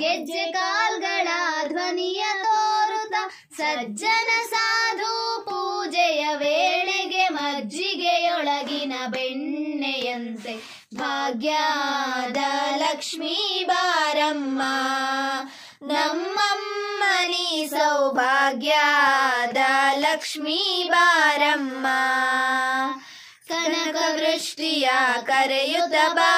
ಗೆಜ್ಜೆ ಕಾಲ್ಗಳ ಧ್ವನಿಯ ತೋರುತ ಸಜ್ಜನ ಸಾಧು ಪೂಜೆಯ ವೇಳೆಗೆ ಮಜ್ಜಿಗೆಯೊಳಗಿನ ಬೆಣ್ಣೆಯಂತೆ ಭಾಗ್ಯದ ಲಕ್ಷ್ಮೀ ಬಾರಮ್ಮ ನಮ್ಮಮ್ಮನಿ ಸೌಭಾಗ್ಯದ ಲಕ್ಷ್ಮೀ ಬಾರಮ್ಮ ಕನಕ ವೃಷ್ಟಿಯ ಕರೆಯುತ್ತ ಬಾ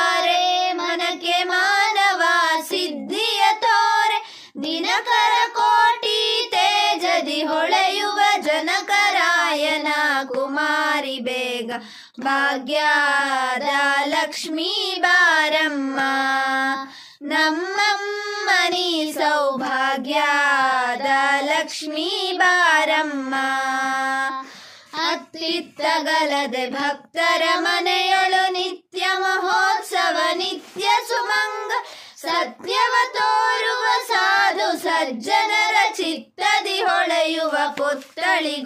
ಭಾಗ್ಯದ ಲಕ್ಷ್ಮೀ ಬಾರಮ್ಮ ನಮ್ಮಮ್ಮನಿ ಸೌಭಾಗ್ಯದ ಲಕ್ಷ್ಮೀ ಬಾರಮ್ಮ ಅತ್ತಿತ್ತಗಲದೆ ಭಕ್ತರ ಮನೆಯೊಳು ನಿತ್ಯ ಮಹೋತ್ಸವ ನಿತ್ಯ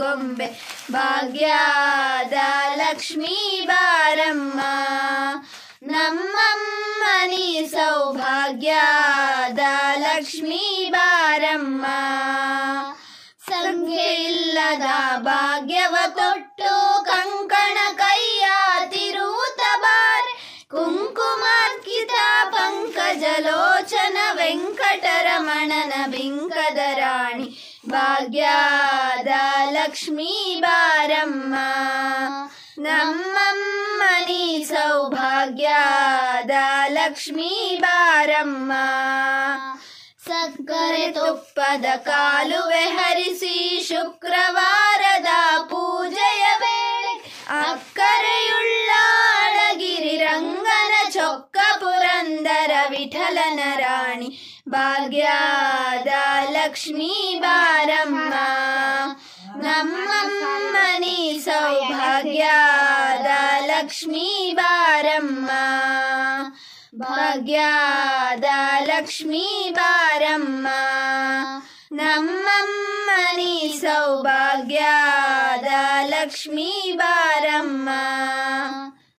ಗೊಂಬೆ ಭಾಗ್ಯದ ಲಕ್ಷ್ಮೀ ಬಾರಮ್ಮ ನಮ್ಮಮ್ಮನಿ ಸೌಭಾಗ್ಯದ ಲಕ್ಷ್ಮೀ ಬಾರಮ್ಮ ಸಂಖ್ಯೆ ಇಲ್ಲದ ಭಾಗ್ಯವ ತೊಟ್ಟು ಕಂಕಣ ಕೈಯ ತಿರುತ ಬಾರ್ ಕುಂಕುಮಾರ್ಕಿತ ಪಂಕಜಲೋಚನ ವೆಂಕಟರಮಣನ ಬಿಂಕದ ರಾಣಿ ಭಾಗ್ಯ लक्ष्मीबारम्मा बारम्मा न मनी सौभाग्यादा लक्ष्मी बारम्मा सकरे शुक्रवारदा पूजय वे अकरयुल्लागिरि रङ्गन विठलन राणि भाग्यादा लक्ष्मी ನಮ್ಮಮ್ಮನಿ ಸೌಭಾಗ್ಯದ ಲಕ್ಷ್ಮೀ ಬಾರಮ್ಮ ಭಾಗ್ಯದ ಲಕ್ಷ್ಮೀ ಬಾರಮ್ಮ ನಮ್ಮಮ್ಮನಿ ಸೌಭಾಗ್ಯದ ಲಕ್ಷ್ಮೀ ಬಾರಮ್ಮ